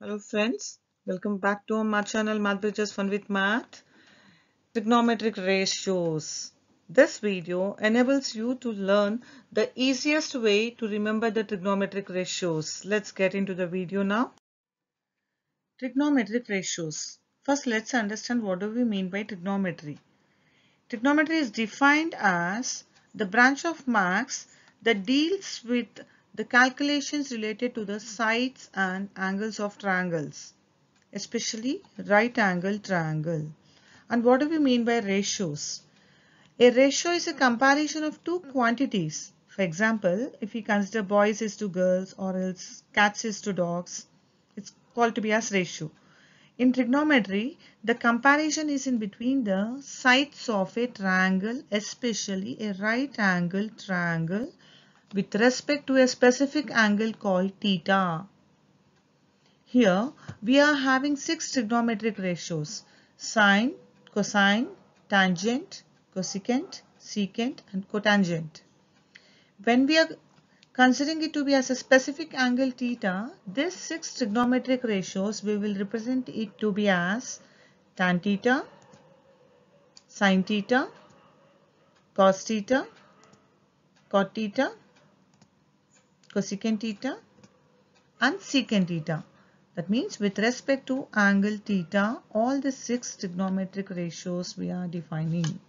Hello friends, welcome back to my channel Math Bridges Fun with Math. Trigonometric ratios. This video enables you to learn the easiest way to remember the trigonometric ratios. Let's get into the video now. Trigonometric ratios. First let's understand what do we mean by trigonometry. Trigonometry is defined as the branch of maths that deals with the calculations related to the sides and angles of triangles, especially right angle triangle. And what do we mean by ratios? A ratio is a comparison of two quantities. For example, if we consider boys is to girls or else cats is to dogs, it's called to be as ratio. In trigonometry, the comparison is in between the sides of a triangle, especially a right angle triangle with respect to a specific angle called theta. Here we are having six trigonometric ratios sine, cosine, tangent, cosecant, secant and cotangent. When we are considering it to be as a specific angle theta, these six trigonometric ratios we will represent it to be as tan theta, sin theta, cos theta, cot theta cosecant theta and secant theta. That means with respect to angle theta, all the six trigonometric ratios we are defining.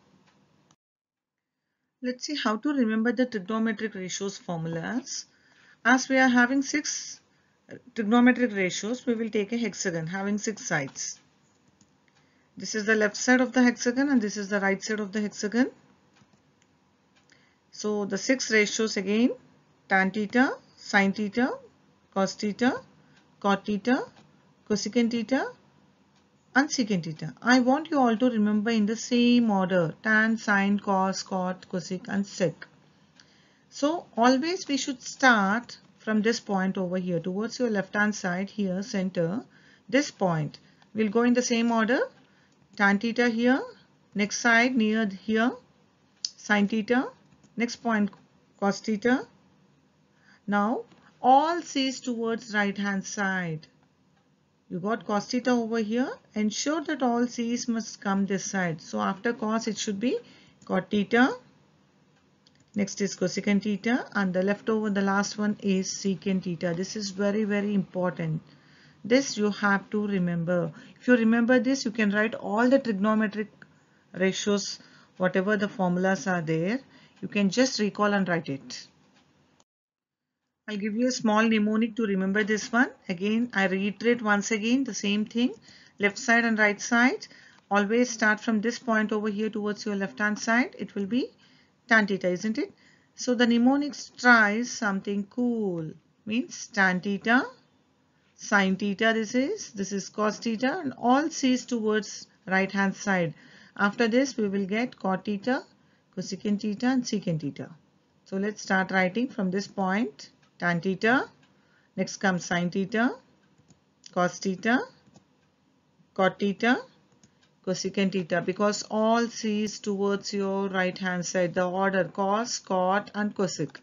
Let's see how to remember the trigonometric ratios formulas. As we are having six trigonometric ratios, we will take a hexagon having six sides. This is the left side of the hexagon and this is the right side of the hexagon. So the six ratios again tan theta, sin theta, cos theta, cot theta, cosecant theta and secant theta. I want you all to remember in the same order tan, sin, cos, cot, cosec and sec. So always we should start from this point over here towards your left hand side here center this point. We'll go in the same order tan theta here next side near here sin theta next point cos theta now all sees towards right hand side. You got cos theta over here. Ensure that all c's must come this side. So after cos it should be cot theta. Next is cosecant theta and the leftover the last one is secant theta. This is very very important. This you have to remember. If you remember this you can write all the trigonometric ratios whatever the formulas are there. You can just recall and write it. I'll give you a small mnemonic to remember this one. Again, I reiterate once again the same thing. Left side and right side. Always start from this point over here towards your left hand side. It will be tan theta, isn't it? So the mnemonic tries something cool. Means tan theta, sine theta this is. This is cos theta and all C's towards right hand side. After this, we will get cot theta, cosecant theta and secant theta. So let's start writing from this point tan theta. Next comes sine theta, cos theta, cot theta, cosecant theta because all c is towards your right hand side. The order cos, cot and cosec.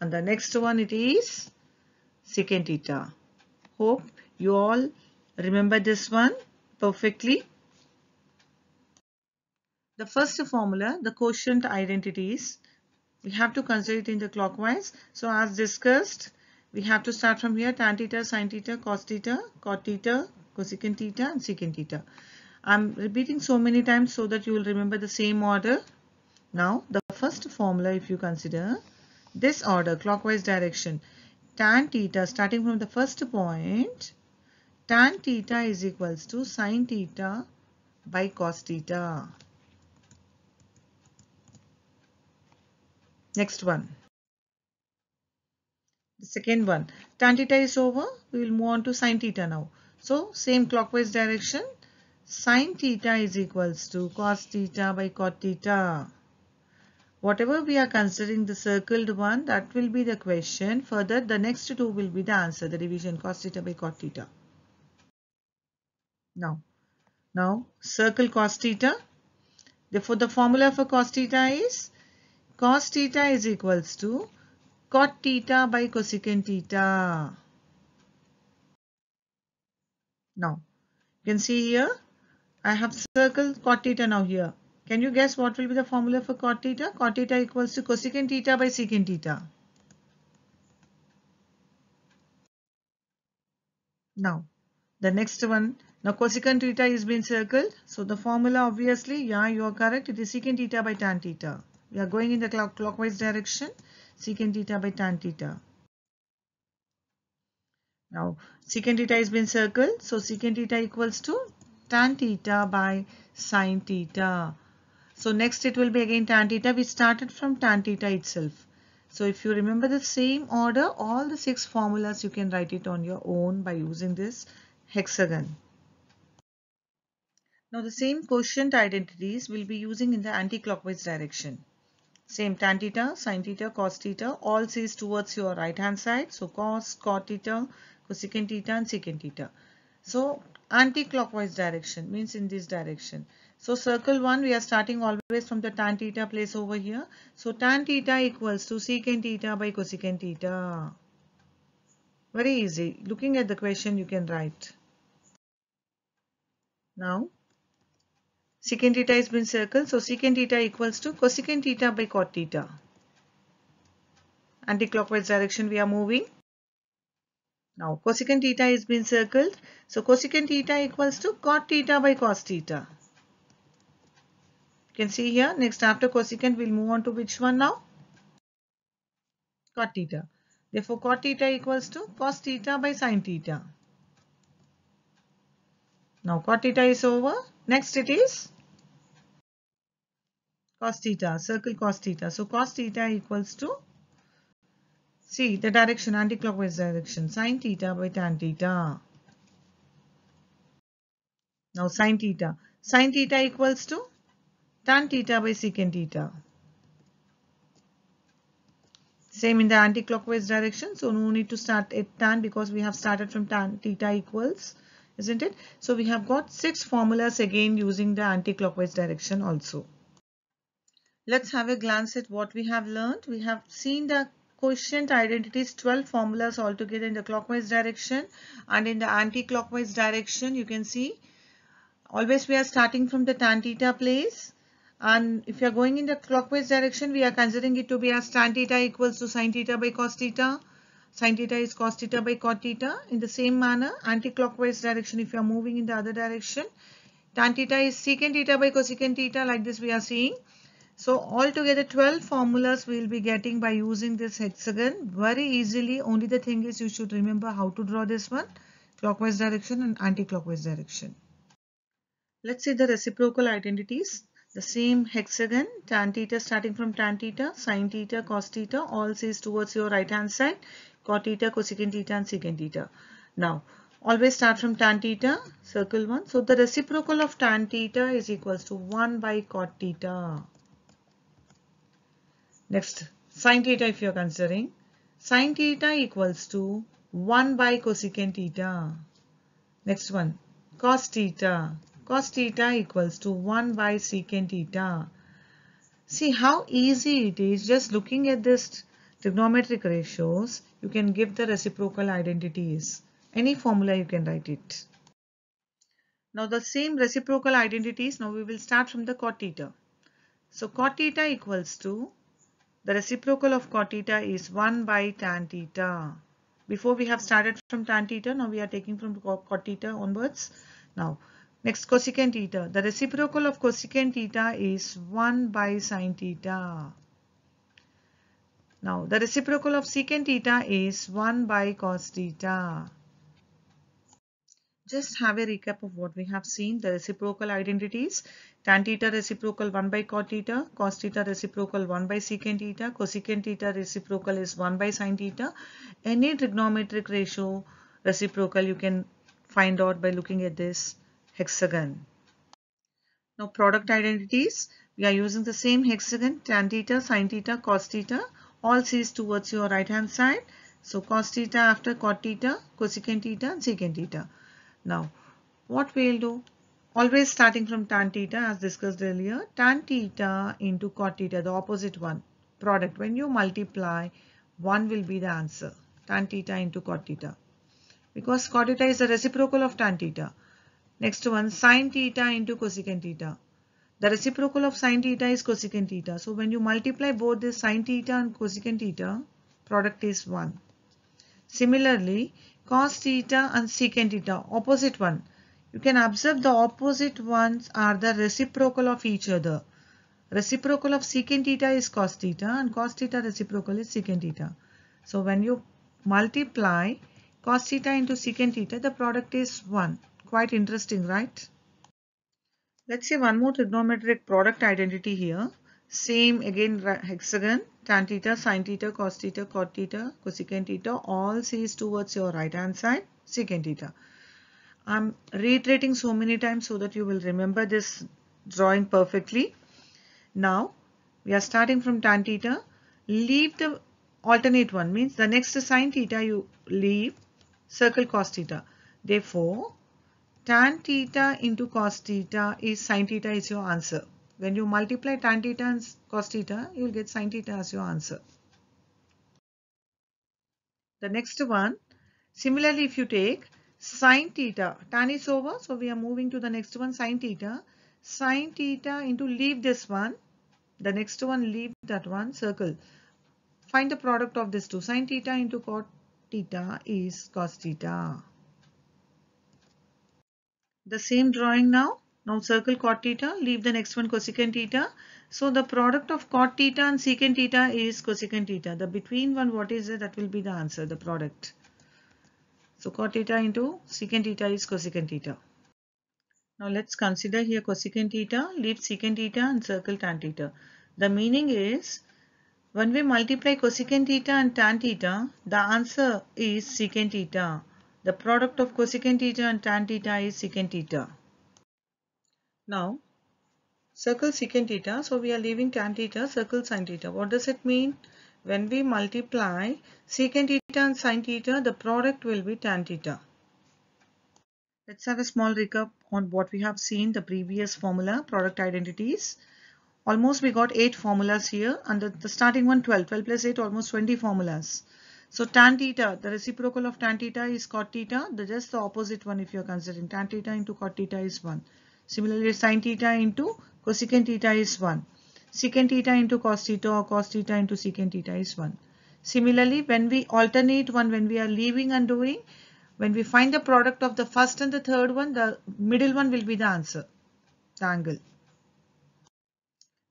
And the next one it is secant theta. Hope you all remember this one perfectly. The first formula, the quotient identities we have to consider it in the clockwise. So as discussed, we have to start from here tan theta, sin theta, cos theta, cot theta, cosecant theta and secant theta. I'm repeating so many times so that you will remember the same order. Now the first formula if you consider this order clockwise direction tan theta starting from the first point tan theta is equals to sin theta by cos theta. Next one. The second one. Tan theta is over. We will move on to sine theta now. So same clockwise direction. Sine theta is equals to cos theta by cot theta. Whatever we are considering the circled one, that will be the question. Further, the next two will be the answer, the division cos theta by cot theta. Now, now circle cos theta. Therefore, the formula for cos theta is cos theta is equals to cot theta by cosecant theta. Now, you can see here, I have circled cot theta now here. Can you guess what will be the formula for cot theta? Cot theta equals to cosecant theta by secant theta. Now, the next one. Now, cosecant theta is being circled. So, the formula obviously, yeah, you are correct. It is secant theta by tan theta. We are going in the clock clockwise direction secant theta by tan theta. Now secant theta is been circled so secant theta equals to tan theta by sine theta. So next it will be again tan theta. We started from tan theta itself. So if you remember the same order all the six formulas you can write it on your own by using this hexagon. Now the same quotient identities will be using in the anti-clockwise direction. Same tan theta, sin theta, cos theta all sees towards your right hand side. So cos, cot theta, cosecant theta and secant theta. So anti-clockwise direction means in this direction. So circle 1 we are starting always from the tan theta place over here. So tan theta equals to secant theta by cosecant theta. Very easy. Looking at the question you can write. Now secant theta has been circled. So secant theta equals to cosecant theta by cot theta. Anti-clockwise direction we are moving. Now cosecant theta has been circled. So cosecant theta equals to cot theta by cos theta. You can see here next after cosecant we'll move on to which one now? Cot theta. Therefore cot theta equals to cos theta by sin theta. Now cot theta is over. Next it is cos theta, circle cos theta. So cos theta equals to, see the direction, anti-clockwise direction, sine theta by tan theta. Now sine theta, sine theta equals to tan theta by secant theta. Same in the anti-clockwise direction, so no need to start at tan because we have started from tan theta equals isn't it? So we have got six formulas again using the anti-clockwise direction also. Let's have a glance at what we have learned. We have seen the quotient identities 12 formulas altogether in the clockwise direction and in the anti-clockwise direction you can see always we are starting from the tan theta place and if you are going in the clockwise direction we are considering it to be as tan theta equals to sine theta by cos theta Sine theta is cos theta by cot theta in the same manner anti-clockwise direction if you are moving in the other direction tan theta is secant theta by cosecant theta like this we are seeing so altogether 12 formulas we will be getting by using this hexagon very easily. Only the thing is you should remember how to draw this one clockwise direction and anti-clockwise direction. Let's see the reciprocal identities. The same hexagon tan theta starting from tan theta, sine theta, cos theta all says towards your right hand side cot theta, cosecant theta and secant theta. Now always start from tan theta circle 1. So the reciprocal of tan theta is equals to 1 by cot theta. Next, sine theta if you are considering. Sine theta equals to 1 by cosecant theta. Next one, cos theta. Cos theta equals to 1 by secant theta. See how easy it is just looking at this trigonometric ratios, you can give the reciprocal identities. Any formula you can write it. Now the same reciprocal identities, now we will start from the cot theta. So cot theta equals to the reciprocal of cot theta is 1 by tan theta. Before we have started from tan theta, now we are taking from cot theta onwards. Now, next cosecant theta. The reciprocal of cosecant theta is 1 by sine theta. Now, the reciprocal of secant theta is 1 by cos theta just have a recap of what we have seen. The reciprocal identities, tan theta reciprocal 1 by cot theta, cos theta reciprocal 1 by secant theta, cosecant theta reciprocal is 1 by sin theta. Any trigonometric ratio reciprocal you can find out by looking at this hexagon. Now product identities, we are using the same hexagon tan theta, sin theta, cos theta, all C's towards your right hand side. So cos theta after cot theta, cosecant theta and secant theta. Now, what we'll do? Always starting from tan theta as discussed earlier, tan theta into cot theta, the opposite one, product. When you multiply, 1 will be the answer, tan theta into cot theta. Because cot theta is the reciprocal of tan theta. Next one, sine theta into cosecant theta. The reciprocal of sine theta is cosecant theta. So when you multiply both the sine theta and cosecant theta, product is 1. Similarly, cos theta and secant theta, opposite one. You can observe the opposite ones are the reciprocal of each other. Reciprocal of secant theta is cos theta and cos theta reciprocal is secant theta. So when you multiply cos theta into secant theta, the product is 1. Quite interesting, right? Let's see one more trigonometric product identity here. Same again hexagon tan theta, sin theta, cos theta, cot theta, cosecant theta all sees towards your right hand side secant theta. I'm reiterating so many times so that you will remember this drawing perfectly. Now we are starting from tan theta. Leave the alternate one means the next sine theta you leave circle cos theta. Therefore tan theta into cos theta is sin theta is your answer. When you multiply tan theta and cos theta, you will get sin theta as your answer. The next one, similarly if you take sin theta, tan is over, so we are moving to the next one sin theta. Sin theta into leave this one, the next one leave that one, circle. Find the product of this two, sin theta into cot theta is cos theta. The same drawing now, now circle cot theta, leave the next one cosecant theta. So the product of cot theta and secant theta is cosecant theta. The between one, what is it? That will be the answer, the product. So cot theta into secant theta is cosecant theta. Now let's consider here cosecant theta, leave secant theta and circle tan theta. The meaning is when we multiply cosecant theta and tan theta, the answer is secant theta. The product of cosecant theta and tan theta is secant theta. Now, circle secant theta. So, we are leaving tan theta, circle sine theta. What does it mean? When we multiply secant theta and sine theta, the product will be tan theta. Let's have a small recap on what we have seen the previous formula, product identities. Almost we got 8 formulas here and the, the starting one 12, 12 plus 8 almost 20 formulas. So tan theta, the reciprocal of tan theta is cot theta, the just the opposite one if you are considering tan theta into cot theta is 1. Similarly, sine theta into cosecant theta is 1. Secant theta into cos theta or cos theta into secant theta is 1. Similarly, when we alternate one, when we are leaving and doing, when we find the product of the first and the third one, the middle one will be the answer, the angle.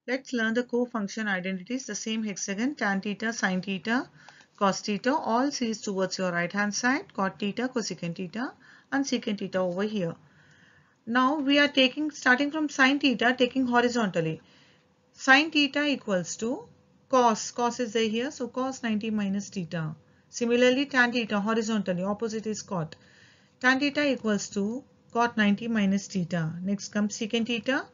Let's learn the co-function identities, the same hexagon, tan theta, sine theta, cos theta, all sees towards your right hand side, cot theta, cosecant theta and secant theta over here. Now we are taking starting from sine theta taking horizontally. Sine theta equals to cos. Cos is there here so cos 90 minus theta. Similarly tan theta horizontally opposite is cot. Tan theta equals to cot 90 minus theta. Next comes secant theta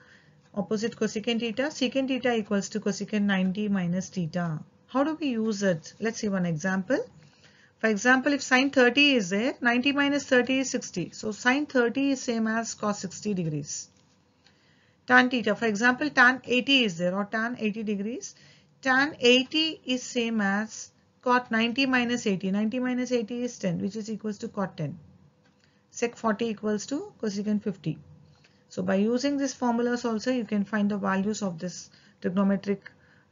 opposite cosecant theta. Secant theta equals to cosecant 90 minus theta. How do we use it? Let's see one example. For example, if sine 30 is there, 90 minus 30 is 60. So sine 30 is same as cos 60 degrees. Tan theta, for example, tan 80 is there or tan 80 degrees. Tan 80 is same as cot 90 minus 80. 90 minus 80 is 10, which is equals to cot 10. Sec 40 equals to cosecant 50. So by using these formulas also, you can find the values of this trigonometric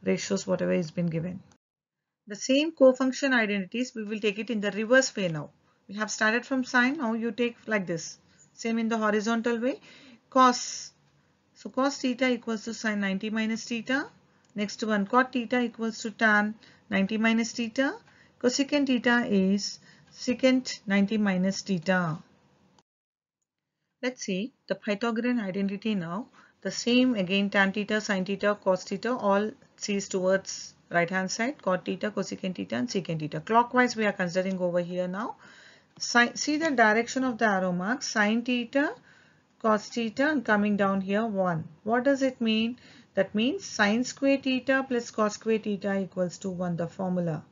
ratios, whatever is been given the same cofunction identities we will take it in the reverse way now we have started from sine now you take like this same in the horizontal way cos so cos theta equals to sine 90 minus theta next one cot theta equals to tan 90 minus theta cosecant theta is secant 90 minus theta let's see the pythagorean identity now the same again tan theta sine theta cos theta all sees towards right hand side cot theta, cosecant theta and secant theta. Clockwise we are considering over here now. see the direction of the arrow marks. sine theta, cos theta and coming down here 1. What does it mean? That means sine square theta plus cos square theta equals to 1 the formula.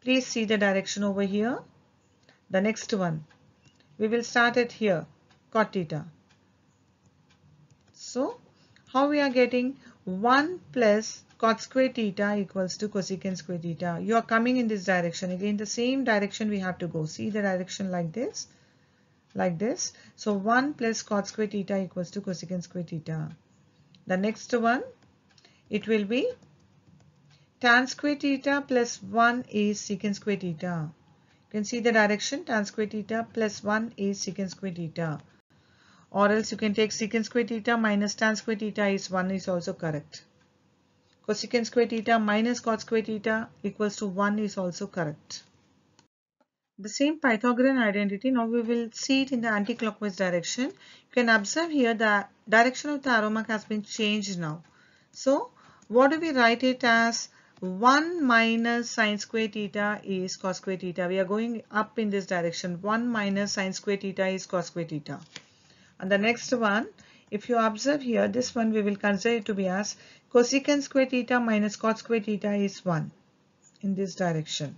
Please see the direction over here. The next one. We will start it here cot theta. So how we are getting 1 plus cot square theta equals to cosecant square theta. You are coming in this direction. Again, the same direction we have to go. See the direction like this, like this. So 1 plus cot square theta equals to cosecant square theta. The next one, it will be tan square theta plus 1 is secant square theta. You can see the direction tan square theta plus 1 is secant square theta. Or else you can take secant square theta minus tan square theta is 1 is also correct cosecant square theta minus cot square theta equals to 1 is also correct. The same Pythagorean identity, now we will see it in the anticlockwise direction. You can observe here the direction of the arrow has been changed now. So, what do we write it as? 1 minus sine square theta is cos square theta. We are going up in this direction. 1 minus sine square theta is cos square theta. And the next one, if you observe here, this one we will consider it to be as Cosecant square theta minus cot square theta is 1 in this direction.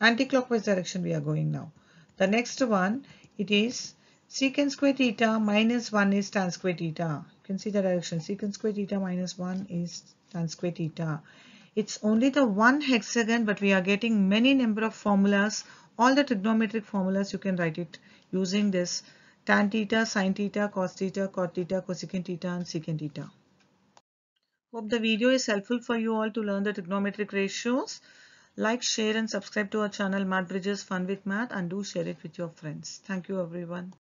Anticlockwise direction we are going now. The next one, it is secant square theta minus 1 is tan square theta. You can see the direction. Secant square theta minus 1 is tan square theta. It's only the one hexagon, but we are getting many number of formulas. All the trigonometric formulas, you can write it using this tan theta, sin theta, cos theta, cot theta, cosecant theta, and secant theta. Hope the video is helpful for you all to learn the trigonometric ratios. Like, share and subscribe to our channel Math Bridges Fun with Math and do share it with your friends. Thank you everyone.